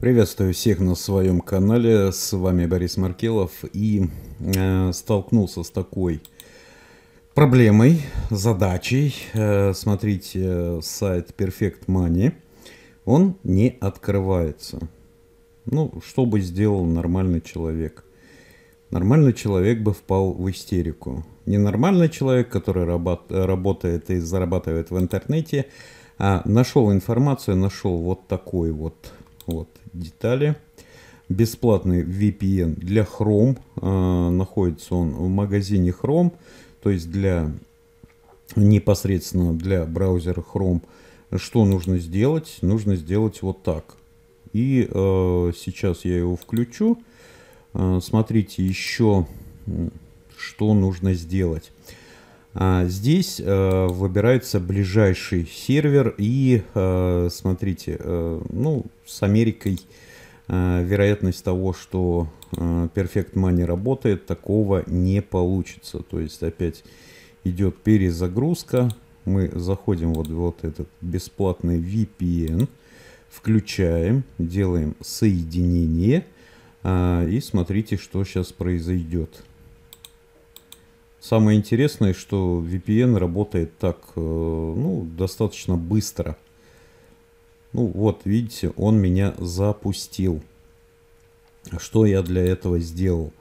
Приветствую всех на своем канале, с вами Борис Маркелов и э, столкнулся с такой проблемой, задачей. Э, смотрите, сайт Perfect Money, он не открывается. Ну, что бы сделал нормальный человек? Нормальный человек бы впал в истерику. Ненормальный человек, который работает и зарабатывает в интернете, а нашел информацию, нашел вот такой вот вот детали. Бесплатный VPN для Chrome. Э, находится он в магазине Chrome. То есть для непосредственно для браузера Chrome. Что нужно сделать? Нужно сделать вот так. И э, сейчас я его включу. Э, смотрите еще, что нужно сделать. А, здесь э, выбирается ближайший сервер и, э, смотрите, э, ну, с Америкой э, вероятность того, что э, Perfect Money работает, такого не получится. То есть опять идет перезагрузка. Мы заходим вот, вот этот бесплатный VPN, включаем, делаем соединение. Э, и смотрите, что сейчас произойдет. Самое интересное, что VPN работает так, э, ну, достаточно быстро. Ну вот, видите, он меня запустил. Что я для этого сделал?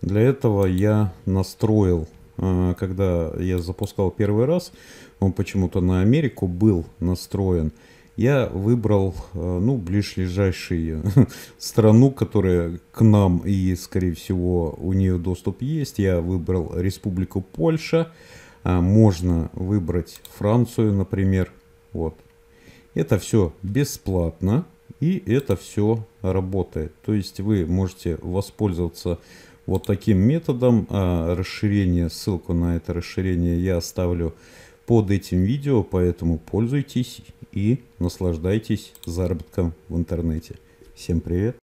Для этого я настроил, э, когда я запускал первый раз, он почему-то на Америку был настроен я выбрал, э, ну, ближайшую страну, которая к нам и, скорее всего, у нее доступ есть. Я выбрал Республику Польша. А, можно выбрать Францию, например. Вот. Это все бесплатно и это все работает. То есть вы можете воспользоваться вот таким методом. А, расширения. ссылку на это расширение я оставлю под этим видео, поэтому пользуйтесь и наслаждайтесь заработком в интернете. Всем привет!